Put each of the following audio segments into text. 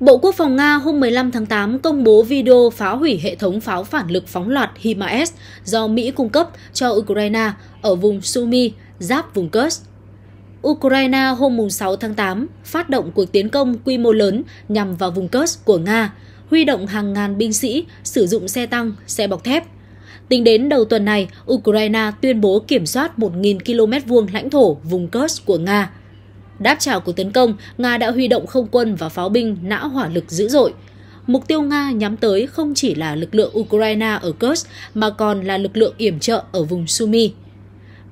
Bộ Quốc phòng Nga hôm 15 tháng 8 công bố video phá hủy hệ thống pháo phản lực phóng loạt HIMARS do Mỹ cung cấp cho Ukraine ở vùng Sumy, giáp vùng Kursk. Ukraine hôm 6 tháng 8 phát động cuộc tiến công quy mô lớn nhằm vào vùng Kursk của Nga, huy động hàng ngàn binh sĩ sử dụng xe tăng, xe bọc thép. Tính đến đầu tuần này, Ukraine tuyên bố kiểm soát 1.000 km vuông lãnh thổ vùng Kursk của Nga – Đáp trả cuộc tấn công, Nga đã huy động không quân và pháo binh nã hỏa lực dữ dội. Mục tiêu Nga nhắm tới không chỉ là lực lượng Ukraine ở Kursk mà còn là lực lượng yểm trợ ở vùng Sumy.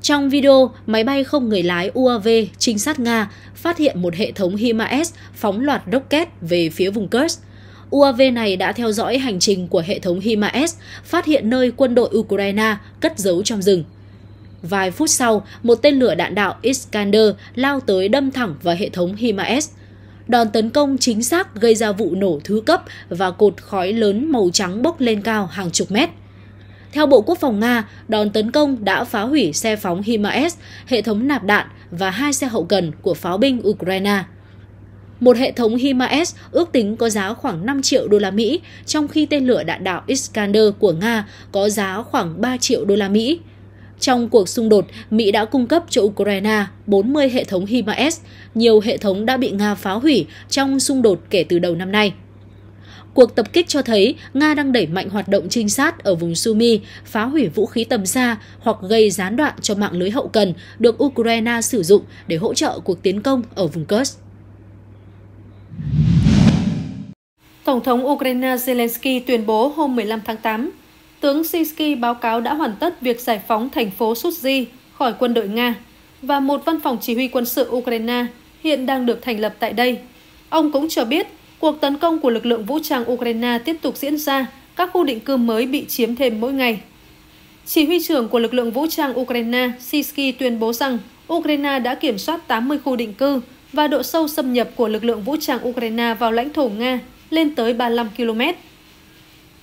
Trong video, máy bay không người lái UAV trinh sát Nga phát hiện một hệ thống HIMARS phóng loạt rocket về phía vùng Kursk. UAV này đã theo dõi hành trình của hệ thống HIMARS, phát hiện nơi quân đội Ukraine cất giấu trong rừng. Vài phút sau, một tên lửa đạn đạo Iskander lao tới đâm thẳng vào hệ thống HIMARS. Đòn tấn công chính xác gây ra vụ nổ thứ cấp và cột khói lớn màu trắng bốc lên cao hàng chục mét. Theo Bộ Quốc phòng Nga, đòn tấn công đã phá hủy xe phóng HIMARS, hệ thống nạp đạn và hai xe hậu cần của pháo binh Ukraine. Một hệ thống HIMARS ước tính có giá khoảng 5 triệu đô la Mỹ, trong khi tên lửa đạn đạo Iskander của Nga có giá khoảng 3 triệu đô la Mỹ. Trong cuộc xung đột, Mỹ đã cung cấp cho Ukraine 40 hệ thống HIMARS, nhiều hệ thống đã bị Nga phá hủy trong xung đột kể từ đầu năm nay. Cuộc tập kích cho thấy Nga đang đẩy mạnh hoạt động trinh sát ở vùng Sumi, phá hủy vũ khí tầm xa hoặc gây gián đoạn cho mạng lưới hậu cần được Ukraine sử dụng để hỗ trợ cuộc tiến công ở vùng Kursk. Tổng thống Ukraine Zelensky tuyên bố hôm 15 tháng 8 tướng Sinsky báo cáo đã hoàn tất việc giải phóng thành phố Suzhi khỏi quân đội Nga và một văn phòng chỉ huy quân sự Ukraine hiện đang được thành lập tại đây. Ông cũng cho biết cuộc tấn công của lực lượng vũ trang Ukraine tiếp tục diễn ra, các khu định cư mới bị chiếm thêm mỗi ngày. Chỉ huy trưởng của lực lượng vũ trang Ukraine Sisky tuyên bố rằng Ukraine đã kiểm soát 80 khu định cư và độ sâu xâm nhập của lực lượng vũ trang Ukraine vào lãnh thổ Nga lên tới 35 km.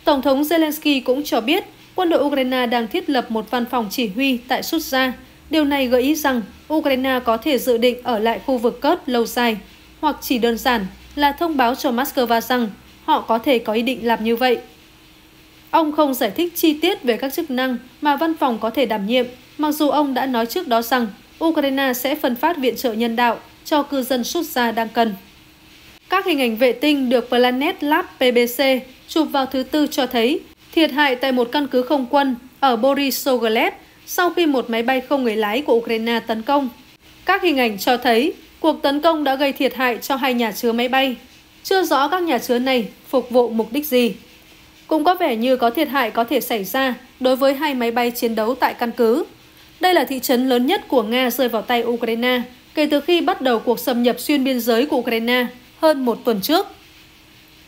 Tổng thống Zelensky cũng cho biết quân đội Ukraine đang thiết lập một văn phòng chỉ huy tại Sutja. Điều này gợi ý rằng Ukraine có thể dự định ở lại khu vực cớt lâu dài, hoặc chỉ đơn giản là thông báo cho Moscow rằng họ có thể có ý định làm như vậy. Ông không giải thích chi tiết về các chức năng mà văn phòng có thể đảm nhiệm, mặc dù ông đã nói trước đó rằng Ukraine sẽ phân phát viện trợ nhân đạo cho cư dân Sutja đang cần. Các hình ảnh vệ tinh được Planet Lab PBC chụp vào thứ tư cho thấy thiệt hại tại một căn cứ không quân ở Borisoglev sau khi một máy bay không người lái của Ukraine tấn công. Các hình ảnh cho thấy cuộc tấn công đã gây thiệt hại cho hai nhà chứa máy bay. Chưa rõ các nhà chứa này phục vụ mục đích gì. Cũng có vẻ như có thiệt hại có thể xảy ra đối với hai máy bay chiến đấu tại căn cứ. Đây là thị trấn lớn nhất của Nga rơi vào tay Ukraine kể từ khi bắt đầu cuộc xâm nhập xuyên biên giới của Ukraine hơn một tuần trước.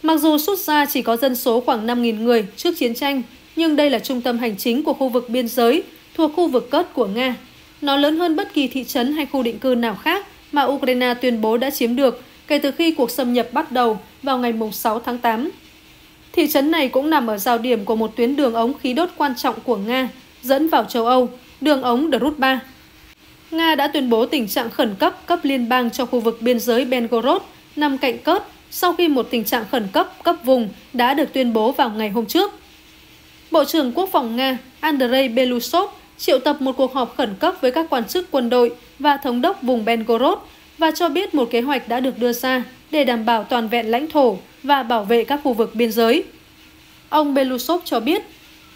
Mặc dù xuất Gia chỉ có dân số khoảng 5.000 người trước chiến tranh, nhưng đây là trung tâm hành chính của khu vực biên giới, thuộc khu vực cất của Nga. Nó lớn hơn bất kỳ thị trấn hay khu định cư nào khác mà Ukraine tuyên bố đã chiếm được kể từ khi cuộc xâm nhập bắt đầu vào ngày 6 tháng 8. Thị trấn này cũng nằm ở giao điểm của một tuyến đường ống khí đốt quan trọng của Nga dẫn vào châu Âu, đường ống Drut 3. Nga đã tuyên bố tình trạng khẩn cấp cấp liên bang cho khu vực biên giới Belgorod nằm cạnh Cớt sau khi một tình trạng khẩn cấp cấp vùng đã được tuyên bố vào ngày hôm trước. Bộ trưởng Quốc phòng Nga Andrei Belousov triệu tập một cuộc họp khẩn cấp với các quan chức quân đội và thống đốc vùng Belgorod và cho biết một kế hoạch đã được đưa ra để đảm bảo toàn vẹn lãnh thổ và bảo vệ các khu vực biên giới. Ông Belousov cho biết,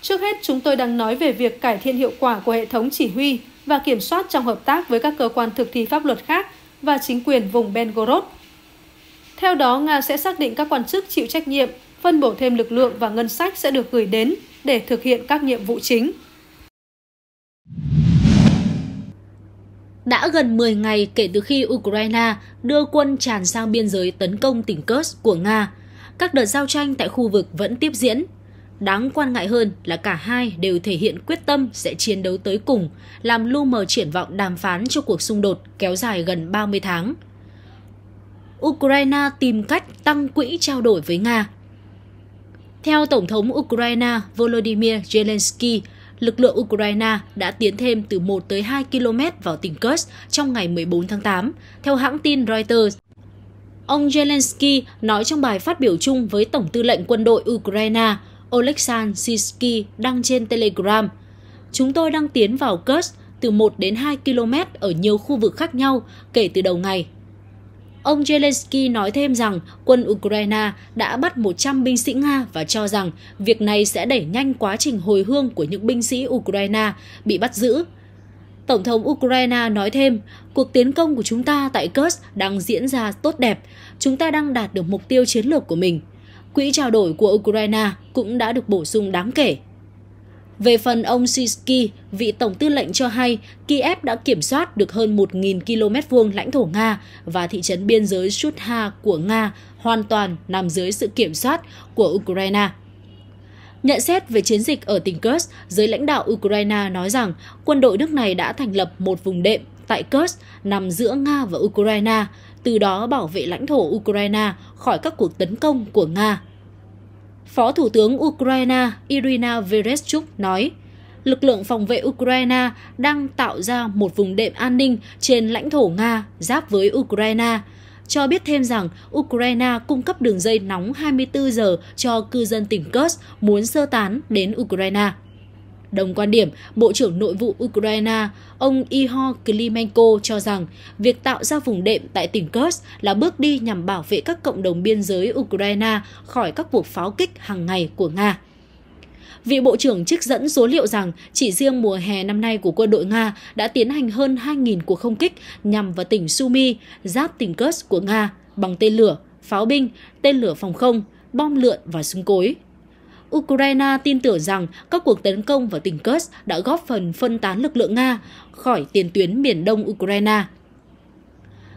trước hết chúng tôi đang nói về việc cải thiện hiệu quả của hệ thống chỉ huy và kiểm soát trong hợp tác với các cơ quan thực thi pháp luật khác và chính quyền vùng Belgorod – theo đó, Nga sẽ xác định các quan chức chịu trách nhiệm, phân bổ thêm lực lượng và ngân sách sẽ được gửi đến để thực hiện các nhiệm vụ chính. Đã gần 10 ngày kể từ khi Ukraine đưa quân tràn sang biên giới tấn công tỉnh Kursk của Nga, các đợt giao tranh tại khu vực vẫn tiếp diễn. Đáng quan ngại hơn là cả hai đều thể hiện quyết tâm sẽ chiến đấu tới cùng, làm lu mờ triển vọng đàm phán cho cuộc xung đột kéo dài gần 30 tháng – Ukraine tìm cách tăng quỹ trao đổi với Nga. Theo Tổng thống Ukraine Volodymyr Zelensky, lực lượng Ukraine đã tiến thêm từ 1 tới 2 km vào tỉnh Kursk trong ngày 14 tháng 8, theo hãng tin Reuters. Ông Zelensky nói trong bài phát biểu chung với Tổng tư lệnh quân đội Ukraine Oleksandr Sisky đăng trên Telegram. Chúng tôi đang tiến vào Kursk từ 1 đến 2 km ở nhiều khu vực khác nhau kể từ đầu ngày Ông Zelensky nói thêm rằng quân Ukraine đã bắt 100 binh sĩ Nga và cho rằng việc này sẽ đẩy nhanh quá trình hồi hương của những binh sĩ Ukraine bị bắt giữ. Tổng thống Ukraine nói thêm, cuộc tiến công của chúng ta tại Kursk đang diễn ra tốt đẹp, chúng ta đang đạt được mục tiêu chiến lược của mình. Quỹ trao đổi của Ukraine cũng đã được bổ sung đáng kể về phần ông Sisky, vị tổng tư lệnh cho hay Kiev đã kiểm soát được hơn 1.000 km vuông lãnh thổ Nga và thị trấn biên giới Shudha của Nga hoàn toàn nằm dưới sự kiểm soát của Ukraine. Nhận xét về chiến dịch ở tỉnh Kursk, giới lãnh đạo Ukraine nói rằng quân đội nước này đã thành lập một vùng đệm tại Kursk nằm giữa Nga và Ukraine, từ đó bảo vệ lãnh thổ Ukraine khỏi các cuộc tấn công của Nga. Phó Thủ tướng Ukraine Irina Vereshchuk nói, lực lượng phòng vệ Ukraine đang tạo ra một vùng đệm an ninh trên lãnh thổ Nga giáp với Ukraine, cho biết thêm rằng Ukraine cung cấp đường dây nóng 24 giờ cho cư dân tỉnh Kursk muốn sơ tán đến Ukraine. Đồng quan điểm, Bộ trưởng Nội vụ Ukraine, ông Ihor Klimenko cho rằng việc tạo ra vùng đệm tại tỉnh Kursk là bước đi nhằm bảo vệ các cộng đồng biên giới Ukraine khỏi các cuộc pháo kích hàng ngày của Nga. Vị Bộ trưởng trích dẫn số liệu rằng chỉ riêng mùa hè năm nay của quân đội Nga đã tiến hành hơn 2.000 cuộc không kích nhằm vào tỉnh Sumy, giáp tỉnh Kursk của Nga, bằng tên lửa, pháo binh, tên lửa phòng không, bom lượn và súng cối. Ukraine tin tưởng rằng các cuộc tấn công vào tỉnh Kursk đã góp phần phân tán lực lượng Nga khỏi tiền tuyến miền đông Ukraine.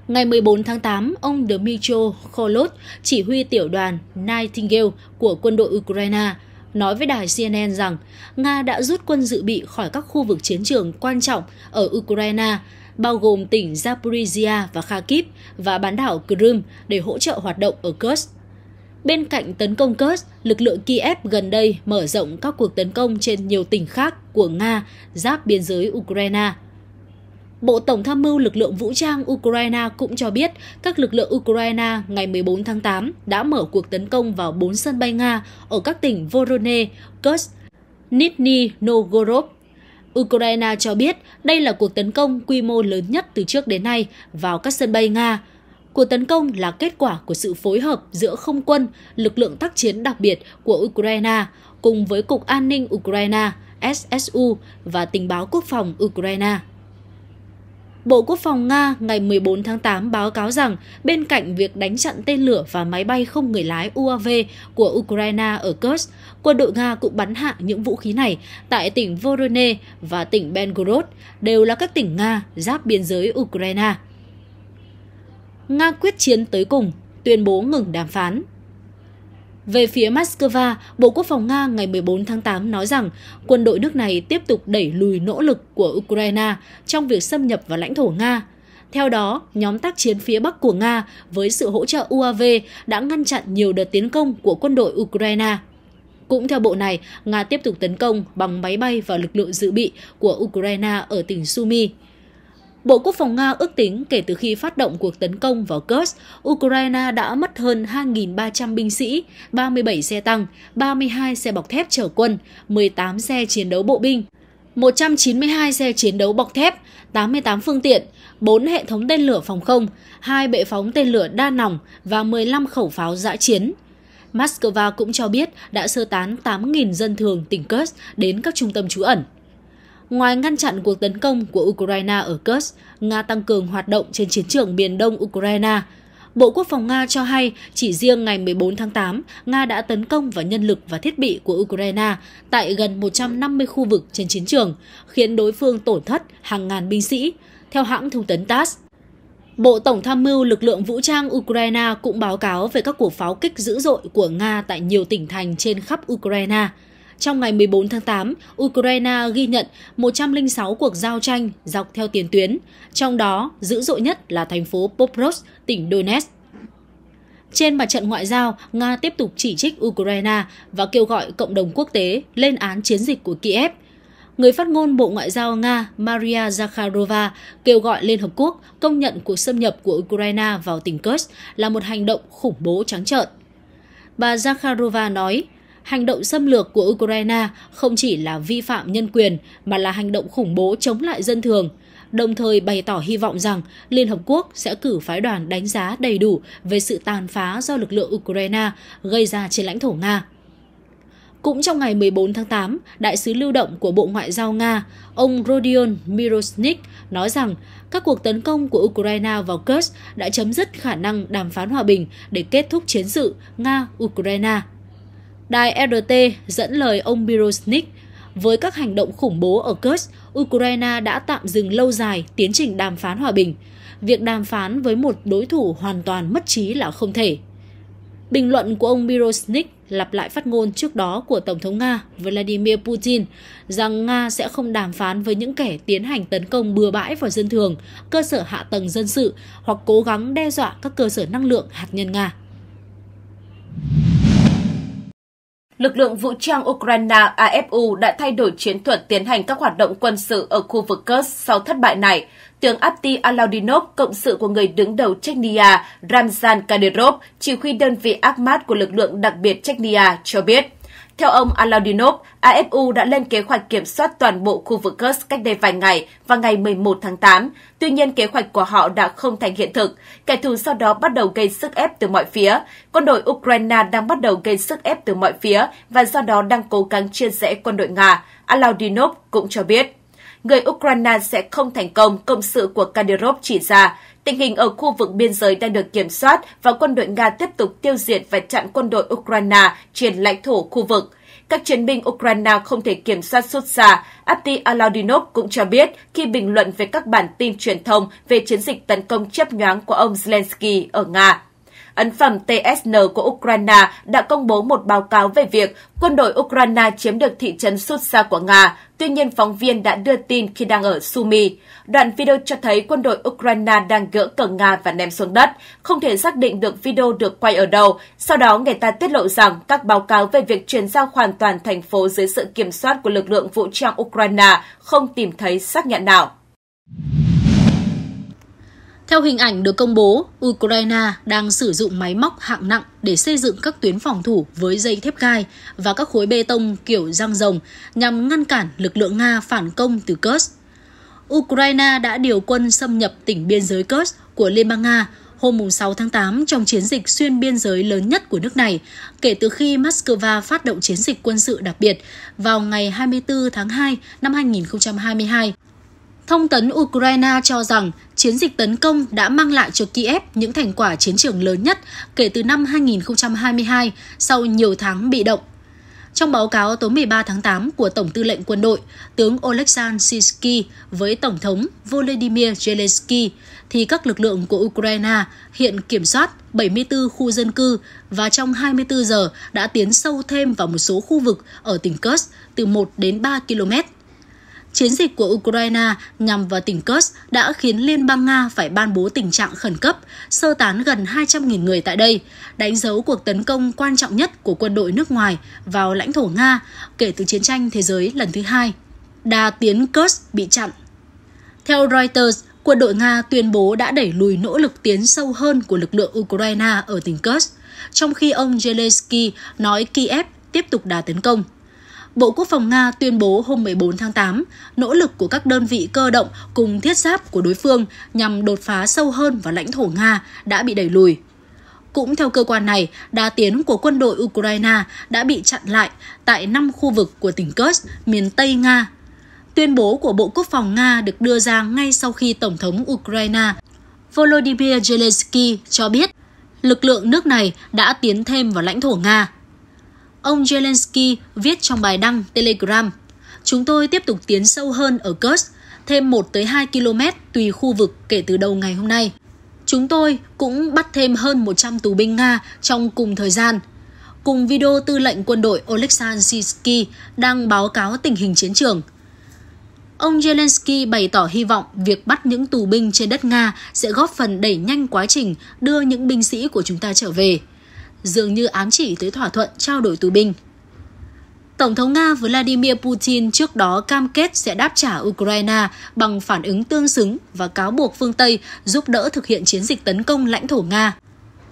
Ngày 14 tháng 8, ông Dmytro Kholot, chỉ huy tiểu đoàn Nightingale của quân đội Ukraine, nói với đài CNN rằng Nga đã rút quân dự bị khỏi các khu vực chiến trường quan trọng ở Ukraine, bao gồm tỉnh Zaporizhia và Kharkiv và bán đảo Crimea để hỗ trợ hoạt động ở Kursk. Bên cạnh tấn công Kursk, lực lượng Kiev gần đây mở rộng các cuộc tấn công trên nhiều tỉnh khác của Nga giáp biên giới Ukraine. Bộ Tổng tham mưu lực lượng vũ trang Ukraine cũng cho biết các lực lượng Ukraine ngày 14 tháng 8 đã mở cuộc tấn công vào 4 sân bay Nga ở các tỉnh Voronezh, Kursk, Nizhny Novgorod. Ukraine cho biết đây là cuộc tấn công quy mô lớn nhất từ trước đến nay vào các sân bay Nga, Cuộc tấn công là kết quả của sự phối hợp giữa không quân, lực lượng tác chiến đặc biệt của Ukraine cùng với Cục An ninh Ukraine SSU và Tình báo Quốc phòng Ukraine. Bộ Quốc phòng Nga ngày 14 tháng 8 báo cáo rằng bên cạnh việc đánh chặn tên lửa và máy bay không người lái UAV của Ukraine ở Kursk, quân đội Nga cũng bắn hạ những vũ khí này tại tỉnh Voronezh và tỉnh Belgorod, đều là các tỉnh Nga giáp biên giới Ukraine. Nga quyết chiến tới cùng, tuyên bố ngừng đàm phán. Về phía Moscow, Bộ Quốc phòng Nga ngày 14 tháng 8 nói rằng quân đội nước này tiếp tục đẩy lùi nỗ lực của Ukraine trong việc xâm nhập vào lãnh thổ Nga. Theo đó, nhóm tác chiến phía Bắc của Nga với sự hỗ trợ UAV đã ngăn chặn nhiều đợt tiến công của quân đội Ukraine. Cũng theo bộ này, Nga tiếp tục tấn công bằng máy bay vào lực lượng dự bị của Ukraine ở tỉnh Sumy. Bộ Quốc phòng Nga ước tính kể từ khi phát động cuộc tấn công vào Kursk, Ukraine đã mất hơn 2.300 binh sĩ, 37 xe tăng, 32 xe bọc thép chở quân, 18 xe chiến đấu bộ binh, 192 xe chiến đấu bọc thép, 88 phương tiện, 4 hệ thống tên lửa phòng không, 2 bệ phóng tên lửa đa nòng và 15 khẩu pháo giã chiến. Moscow cũng cho biết đã sơ tán 8.000 dân thường tỉnh Kursk đến các trung tâm trú ẩn. Ngoài ngăn chặn cuộc tấn công của Ukraine ở Kursk, Nga tăng cường hoạt động trên chiến trường miền đông Ukraine. Bộ Quốc phòng Nga cho hay chỉ riêng ngày 14 tháng 8, Nga đã tấn công vào nhân lực và thiết bị của Ukraine tại gần 150 khu vực trên chiến trường, khiến đối phương tổn thất hàng ngàn binh sĩ, theo hãng thông tấn TASS. Bộ Tổng tham mưu lực lượng vũ trang Ukraine cũng báo cáo về các cuộc pháo kích dữ dội của Nga tại nhiều tỉnh thành trên khắp Ukraine. Trong ngày 14 tháng 8, Ukraine ghi nhận 106 cuộc giao tranh dọc theo tiền tuyến, trong đó dữ dội nhất là thành phố Poprovsk, tỉnh Donetsk. Trên mặt trận ngoại giao, Nga tiếp tục chỉ trích Ukraine và kêu gọi cộng đồng quốc tế lên án chiến dịch của Kiev. Người phát ngôn Bộ Ngoại giao Nga Maria Zakharova kêu gọi Liên Hợp Quốc công nhận cuộc xâm nhập của Ukraine vào tỉnh Kursk là một hành động khủng bố trắng trợn. Bà Zakharova nói, hành động xâm lược của Ukraine không chỉ là vi phạm nhân quyền mà là hành động khủng bố chống lại dân thường, đồng thời bày tỏ hy vọng rằng Liên Hợp Quốc sẽ cử phái đoàn đánh giá đầy đủ về sự tàn phá do lực lượng Ukraine gây ra trên lãnh thổ Nga. Cũng trong ngày 14 tháng 8, đại sứ lưu động của Bộ Ngoại giao Nga, ông Rodion Mirosnik nói rằng các cuộc tấn công của Ukraine vào Kursk đã chấm dứt khả năng đàm phán hòa bình để kết thúc chiến sự Nga-Ukraine Đài RT dẫn lời ông Birosnik, với các hành động khủng bố ở Kursk, Ukraine đã tạm dừng lâu dài tiến trình đàm phán hòa bình. Việc đàm phán với một đối thủ hoàn toàn mất trí là không thể. Bình luận của ông Birosnik lặp lại phát ngôn trước đó của Tổng thống Nga Vladimir Putin rằng Nga sẽ không đàm phán với những kẻ tiến hành tấn công bừa bãi vào dân thường, cơ sở hạ tầng dân sự hoặc cố gắng đe dọa các cơ sở năng lượng hạt nhân Nga. Lực lượng vũ trang Ukraine AFU đã thay đổi chiến thuật tiến hành các hoạt động quân sự ở khu vực Kursk sau thất bại này. Tướng Apti Alaudinov, cộng sự của người đứng đầu Chechnya Ramzan Kadyrov, chỉ huy đơn vị Akhmat của lực lượng đặc biệt Chechnya cho biết. Theo ông Aladinov, AFU đã lên kế hoạch kiểm soát toàn bộ khu vực Kursk cách đây vài ngày vào ngày 11 tháng 8. Tuy nhiên, kế hoạch của họ đã không thành hiện thực. Kẻ thù sau đó bắt đầu gây sức ép từ mọi phía. Quân đội Ukraine đang bắt đầu gây sức ép từ mọi phía và do đó đang cố gắng chia rẽ quân đội Nga. Aladinov cũng cho biết người Ukraine sẽ không thành công, công sự của Kadyrov chỉ ra. Tình hình ở khu vực biên giới đang được kiểm soát và quân đội Nga tiếp tục tiêu diệt và chặn quân đội Ukraine trên lãnh thổ khu vực. Các chiến binh Ukraine không thể kiểm soát xuất xa. Ati Alaudinov cũng cho biết khi bình luận về các bản tin truyền thông về chiến dịch tấn công chấp nhoáng của ông Zelensky ở Nga. Ấn phẩm TSN của Ukraine đã công bố một báo cáo về việc quân đội Ukraine chiếm được thị trấn Sutsa của Nga, tuy nhiên phóng viên đã đưa tin khi đang ở Sumy. Đoạn video cho thấy quân đội Ukraine đang gỡ cờ Nga và ném xuống đất, không thể xác định được video được quay ở đâu. Sau đó, người ta tiết lộ rằng các báo cáo về việc chuyển giao hoàn toàn thành phố dưới sự kiểm soát của lực lượng vũ trang Ukraine không tìm thấy xác nhận nào. Theo hình ảnh được công bố, Ukraine đang sử dụng máy móc hạng nặng để xây dựng các tuyến phòng thủ với dây thép gai và các khối bê tông kiểu răng rồng nhằm ngăn cản lực lượng Nga phản công từ Kursk. Ukraine đã điều quân xâm nhập tỉnh biên giới Kursk của Liên bang Nga hôm 6 tháng 8 trong chiến dịch xuyên biên giới lớn nhất của nước này kể từ khi Moscow phát động chiến dịch quân sự đặc biệt vào ngày 24 tháng 2 năm 2022 Thông tấn Ukraine cho rằng chiến dịch tấn công đã mang lại cho Kiev những thành quả chiến trường lớn nhất kể từ năm 2022 sau nhiều tháng bị động. Trong báo cáo tối 13 tháng 8 của Tổng tư lệnh quân đội, tướng Oleksandr Sisky với Tổng thống Volodymyr Zelensky thì các lực lượng của Ukraine hiện kiểm soát 74 khu dân cư và trong 24 giờ đã tiến sâu thêm vào một số khu vực ở tỉnh Kursk từ 1 đến 3 km Chiến dịch của Ukraine nhằm vào tỉnh Kursk đã khiến Liên bang Nga phải ban bố tình trạng khẩn cấp, sơ tán gần 200.000 người tại đây, đánh dấu cuộc tấn công quan trọng nhất của quân đội nước ngoài vào lãnh thổ Nga kể từ chiến tranh thế giới lần thứ hai. Đà tiến Kursk bị chặn. Theo Reuters, quân đội Nga tuyên bố đã đẩy lùi nỗ lực tiến sâu hơn của lực lượng Ukraine ở tỉnh Kursk, trong khi ông Zelensky nói Kiev tiếp tục đà tấn công. Bộ Quốc phòng Nga tuyên bố hôm 14 tháng 8, nỗ lực của các đơn vị cơ động cùng thiết giáp của đối phương nhằm đột phá sâu hơn vào lãnh thổ Nga đã bị đẩy lùi. Cũng theo cơ quan này, đa tiến của quân đội Ukraine đã bị chặn lại tại 5 khu vực của tỉnh Kursk, miền Tây Nga. Tuyên bố của Bộ Quốc phòng Nga được đưa ra ngay sau khi Tổng thống Ukraine Volodymyr Zelensky cho biết lực lượng nước này đã tiến thêm vào lãnh thổ Nga. Ông Zelensky viết trong bài đăng Telegram, chúng tôi tiếp tục tiến sâu hơn ở Kursk, thêm 1 tới 2 km tùy khu vực kể từ đầu ngày hôm nay. Chúng tôi cũng bắt thêm hơn 100 tù binh Nga trong cùng thời gian. Cùng video tư lệnh quân đội Oleksandr Sisky đang báo cáo tình hình chiến trường. Ông Zelensky bày tỏ hy vọng việc bắt những tù binh trên đất Nga sẽ góp phần đẩy nhanh quá trình đưa những binh sĩ của chúng ta trở về – dường như ám chỉ tới thỏa thuận trao đổi tù binh. Tổng thống Nga Vladimir Putin trước đó cam kết sẽ đáp trả Ukraine bằng phản ứng tương xứng và cáo buộc phương Tây giúp đỡ thực hiện chiến dịch tấn công lãnh thổ Nga.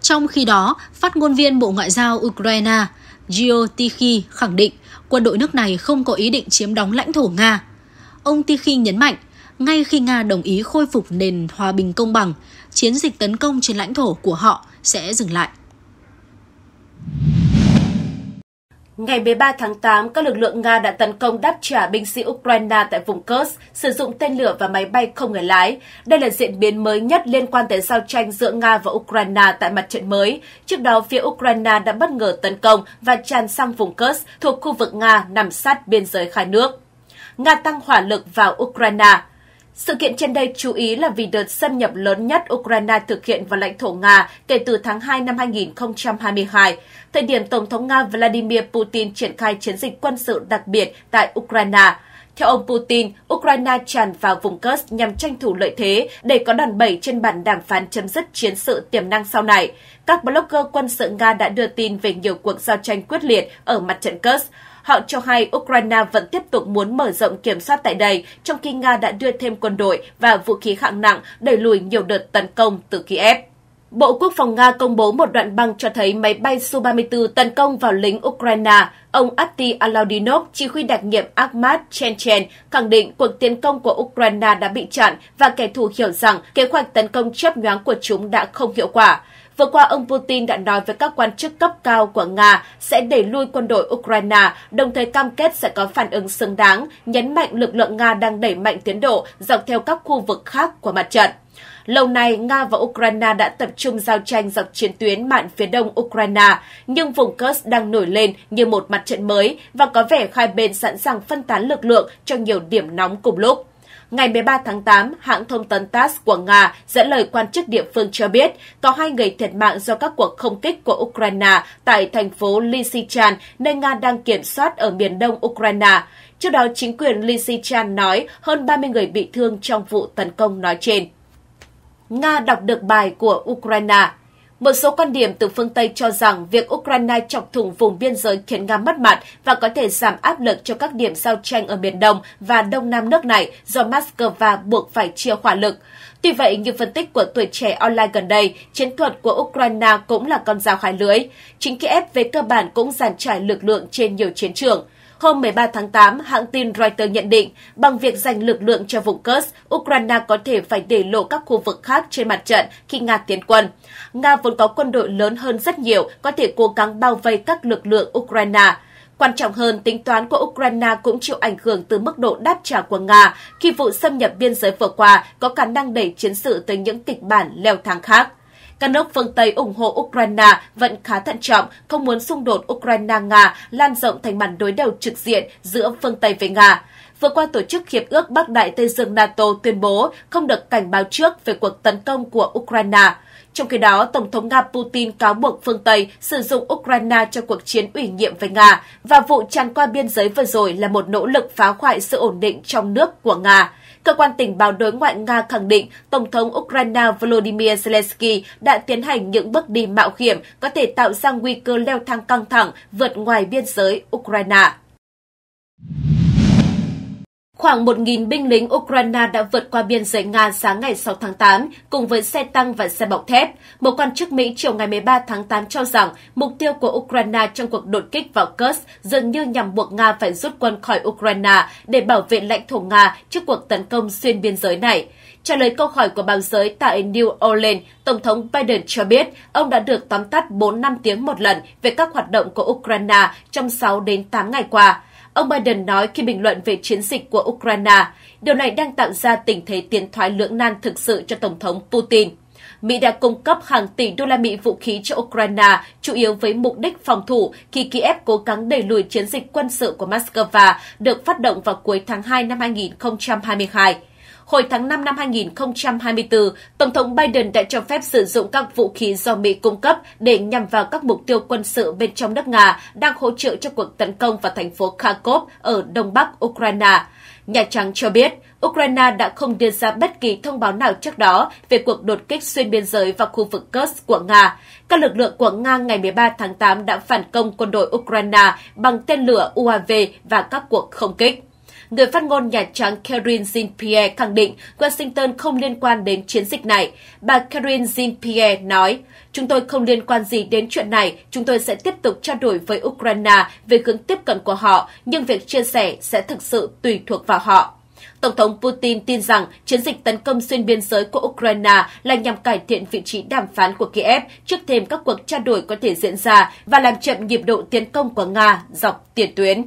Trong khi đó, phát ngôn viên Bộ Ngoại giao Ukraine Gio Tichy khẳng định quân đội nước này không có ý định chiếm đóng lãnh thổ Nga. Ông Tichy nhấn mạnh, ngay khi Nga đồng ý khôi phục nền hòa bình công bằng, chiến dịch tấn công trên lãnh thổ của họ sẽ dừng lại. Ngày 13 tháng 8, các lực lượng Nga đã tấn công đáp trả binh sĩ Ukraine tại vùng Kursk, sử dụng tên lửa và máy bay không người lái. Đây là diễn biến mới nhất liên quan tới giao tranh giữa Nga và Ukraine tại mặt trận mới. Trước đó, phía Ukraine đã bất ngờ tấn công và tràn sang vùng Kursk thuộc khu vực Nga nằm sát biên giới hai nước. Nga tăng hỏa lực vào Ukraine. Sự kiện trên đây chú ý là vì đợt xâm nhập lớn nhất Ukraine thực hiện vào lãnh thổ Nga kể từ tháng 2 năm 2022, thời điểm Tổng thống Nga Vladimir Putin triển khai chiến dịch quân sự đặc biệt tại Ukraine. Theo ông Putin, Ukraine tràn vào vùng Kursk nhằm tranh thủ lợi thế để có đòn bẩy trên bàn đàm phán chấm dứt chiến sự tiềm năng sau này. Các blogger quân sự Nga đã đưa tin về nhiều cuộc giao tranh quyết liệt ở mặt trận Kursk. Họ cho hay Ukraine vẫn tiếp tục muốn mở rộng kiểm soát tại đây, trong khi Nga đã đưa thêm quân đội và vũ khí hạng nặng đẩy lùi nhiều đợt tấn công từ Kiev. Bộ Quốc phòng Nga công bố một đoạn băng cho thấy máy bay Su-34 tấn công vào lính Ukraine. Ông Ati Alaudinov, chỉ huy đặc nhiệm Akhmat Chenchen, khẳng định cuộc tiến công của Ukraine đã bị chặn và kẻ thù hiểu rằng kế hoạch tấn công chớp nhoáng của chúng đã không hiệu quả. Vừa qua, ông Putin đã nói với các quan chức cấp cao của Nga sẽ đẩy lui quân đội Ukraine, đồng thời cam kết sẽ có phản ứng xứng đáng, nhấn mạnh lực lượng Nga đang đẩy mạnh tiến độ dọc theo các khu vực khác của mặt trận. Lâu nay, Nga và Ukraine đã tập trung giao tranh dọc chiến tuyến mạn phía đông Ukraine, nhưng vùng Kursk đang nổi lên như một mặt trận mới và có vẻ hai bên sẵn sàng phân tán lực lượng cho nhiều điểm nóng cùng lúc. Ngày 13 tháng 8, hãng thông tấn TASS của Nga dẫn lời quan chức địa phương cho biết có hai người thiệt mạng do các cuộc không kích của Ukraine tại thành phố Lysychan, nơi Nga đang kiểm soát ở miền đông Ukraine. Trước đó, chính quyền Lysychan nói hơn 30 người bị thương trong vụ tấn công nói trên. Nga đọc được bài của Ukraine một số quan điểm từ phương Tây cho rằng việc Ukraine chọc thủng vùng biên giới khiến Nga mất mặt và có thể giảm áp lực cho các điểm giao tranh ở Biển Đông và Đông Nam nước này do Moscow buộc phải chia hỏa lực. Tuy vậy, như phân tích của tuổi trẻ online gần đây, chiến thuật của Ukraine cũng là con dao hai lưỡi. Chính Kiev về cơ bản cũng giàn trải lực lượng trên nhiều chiến trường. Hôm 13 tháng 8, hãng tin Reuters nhận định, bằng việc dành lực lượng cho vùng Kursk, Ukraine có thể phải để lộ các khu vực khác trên mặt trận khi Nga tiến quân. Nga vốn có quân đội lớn hơn rất nhiều, có thể cố gắng bao vây các lực lượng Ukraine. Quan trọng hơn, tính toán của Ukraine cũng chịu ảnh hưởng từ mức độ đáp trả của Nga khi vụ xâm nhập biên giới vừa qua có khả năng đẩy chiến sự tới những kịch bản leo thang khác. Các nước phương Tây ủng hộ Ukraine vẫn khá thận trọng, không muốn xung đột Ukraine-Nga lan rộng thành màn đối đầu trực diện giữa phương Tây với Nga. Vừa qua, Tổ chức Hiệp ước Bắc Đại Tây Dương NATO tuyên bố không được cảnh báo trước về cuộc tấn công của Ukraine. Trong khi đó, Tổng thống Nga Putin cáo buộc phương Tây sử dụng Ukraine cho cuộc chiến ủy nhiệm với Nga và vụ tràn qua biên giới vừa rồi là một nỗ lực phá hoại sự ổn định trong nước của Nga. Cơ quan tỉnh báo đối ngoại Nga khẳng định Tổng thống Ukraine Volodymyr Zelensky đã tiến hành những bước đi mạo hiểm có thể tạo ra nguy cơ leo thang căng thẳng vượt ngoài biên giới Ukraine. Khoảng 1.000 binh lính Ukraine đã vượt qua biên giới Nga sáng ngày 6 tháng 8 cùng với xe tăng và xe bọc thép. Một quan chức Mỹ chiều ngày 13 tháng 8 cho rằng mục tiêu của Ukraine trong cuộc đột kích vào Kursk dường như nhằm buộc Nga phải rút quân khỏi Ukraine để bảo vệ lãnh thổ Nga trước cuộc tấn công xuyên biên giới này. Trả lời câu hỏi của báo giới tại New Orleans, Tổng thống Biden cho biết ông đã được tóm tắt 4 5 tiếng một lần về các hoạt động của Ukraine trong 6 đến 8 ngày qua. Ông Biden nói khi bình luận về chiến dịch của Ukraine, điều này đang tạo ra tình thế tiến thoái lưỡng nan thực sự cho Tổng thống Putin. Mỹ đã cung cấp hàng tỷ đô la Mỹ vũ khí cho Ukraine, chủ yếu với mục đích phòng thủ khi Kiev cố gắng đẩy lùi chiến dịch quân sự của Moscow được phát động vào cuối tháng 2 năm 2022 hồi tháng 5 năm 2024, Tổng thống Biden đã cho phép sử dụng các vũ khí do Mỹ cung cấp để nhằm vào các mục tiêu quân sự bên trong nước Nga đang hỗ trợ cho cuộc tấn công vào thành phố Kharkov ở đông bắc Ukraine. Nhà Trắng cho biết, Ukraine đã không đưa ra bất kỳ thông báo nào trước đó về cuộc đột kích xuyên biên giới vào khu vực Kursk của Nga. Các lực lượng của Nga ngày 13 tháng 8 đã phản công quân đội Ukraine bằng tên lửa UAV và các cuộc không kích. Người phát ngôn Nhà Trắng Karine Jean-Pierre khẳng định Washington không liên quan đến chiến dịch này. Bà Karine Jean-Pierre nói, Chúng tôi không liên quan gì đến chuyện này, chúng tôi sẽ tiếp tục trao đổi với Ukraine về hướng tiếp cận của họ, nhưng việc chia sẻ sẽ thực sự tùy thuộc vào họ. Tổng thống Putin tin rằng chiến dịch tấn công xuyên biên giới của Ukraine là nhằm cải thiện vị trí đàm phán của Kiev trước thêm các cuộc trao đổi có thể diễn ra và làm chậm nhịp độ tiến công của Nga dọc tiền tuyến.